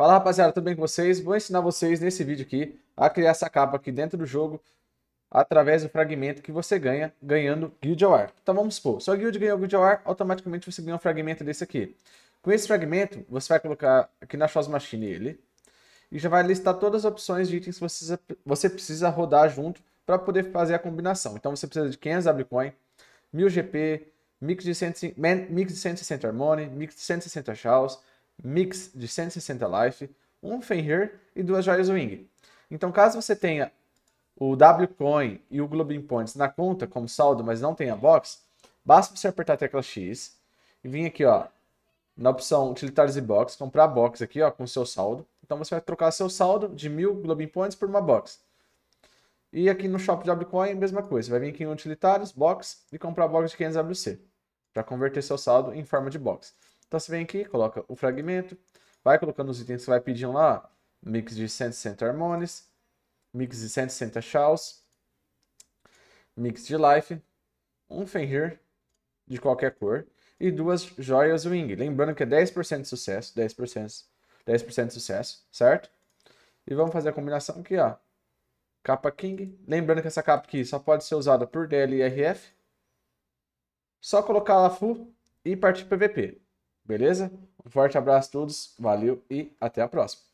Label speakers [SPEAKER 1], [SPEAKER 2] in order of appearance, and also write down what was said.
[SPEAKER 1] Fala rapaziada, tudo bem com vocês? Vou ensinar vocês nesse vídeo aqui a criar essa capa aqui dentro do jogo através do fragmento que você ganha ganhando Guild War. Então vamos supor, sua guild ganhou Guild War, automaticamente você ganha um fragmento desse aqui. Com esse fragmento, você vai colocar aqui na Shows Machine ele e já vai listar todas as opções de itens que você, precisa rodar junto para poder fazer a combinação. Então você precisa de 500 Coin, 1000 GP, mix de, 160 Harmony, mix de 160 Charles, Mix de 160 Life, um Fenrir e duas Joias Wing. Então, caso você tenha o Wcoin e o Globin Points na conta como saldo, mas não tenha box, basta você apertar a tecla X e vir aqui, ó, na opção Utilitários e Box, comprar box aqui, ó, com seu saldo. Então, você vai trocar seu saldo de mil Globin Points por uma box. E aqui no Shop de Wcoin, mesma coisa. Você vai vir aqui em Utilitários, Box e comprar box de 500 WC para converter seu saldo em forma de box. Então você vem aqui, coloca o fragmento, vai colocando os itens que você vai pedindo lá, mix de 160 harmonies, mix de 160 shawls, mix de life, um Fenrir de qualquer cor e duas joias wing. Lembrando que é 10% de sucesso, 10%, 10% de sucesso, certo? E vamos fazer a combinação aqui, ó. Capa King. Lembrando que essa capa aqui só pode ser usada por DLRF. Só colocar ela full e partir PVP. Beleza? Um forte abraço a todos, valeu e até a próxima.